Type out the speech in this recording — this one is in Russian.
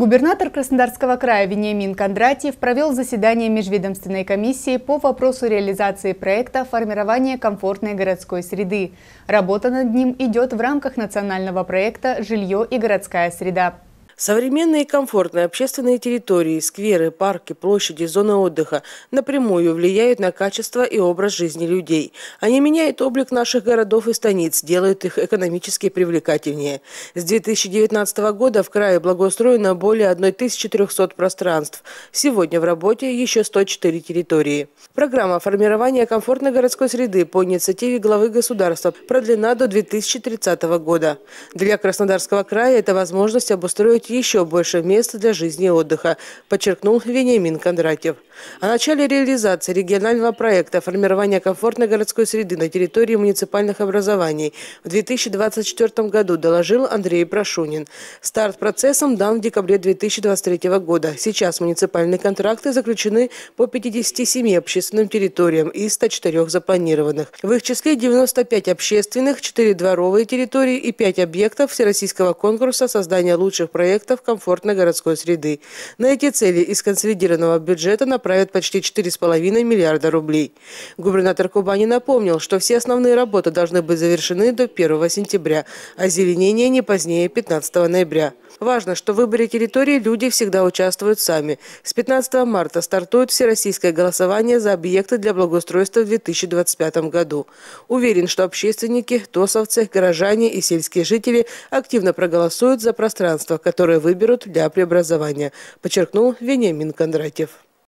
Губернатор Краснодарского края Вениамин Кондратьев провел заседание межведомственной комиссии по вопросу реализации проекта формирования комфортной городской среды». Работа над ним идет в рамках национального проекта «Жилье и городская среда». Современные и комфортные общественные территории, скверы, парки, площади, зоны отдыха напрямую влияют на качество и образ жизни людей. Они меняют облик наших городов и станиц, делают их экономически привлекательнее. С 2019 года в крае благоустроено более 1300 пространств. Сегодня в работе еще 104 территории. Программа формирования комфортной городской среды по инициативе главы государства продлена до 2030 года. Для Краснодарского края это возможность обустроить еще больше места для жизни и отдыха, подчеркнул Вениамин Кондратьев. О начале реализации регионального проекта формирования комфортной городской среды на территории муниципальных образований в 2024 году доложил Андрей Прошунин. Старт процессом дан в декабре 2023 года. Сейчас муниципальные контракты заключены по 57 общественным территориям из 104 запланированных. В их числе 95 общественных, 4 дворовые территории и 5 объектов Всероссийского конкурса создания лучших проектов проектов комфортной городской среды. На эти цели из консолидированного бюджета направят почти 4,5 миллиарда рублей. Губернатор Кубани напомнил, что все основные работы должны быть завершены до 1 сентября, а зеленение не позднее 15 ноября. Важно, что в выборе территории люди всегда участвуют сами. С 15 марта стартует всероссийское голосование за объекты для благоустройства в 2025 году. Уверен, что общественники, тосовцы, горожане и сельские жители активно проголосуют за пространство, которое которые выберут для преобразования, подчеркнул Вениамин Кондратьев.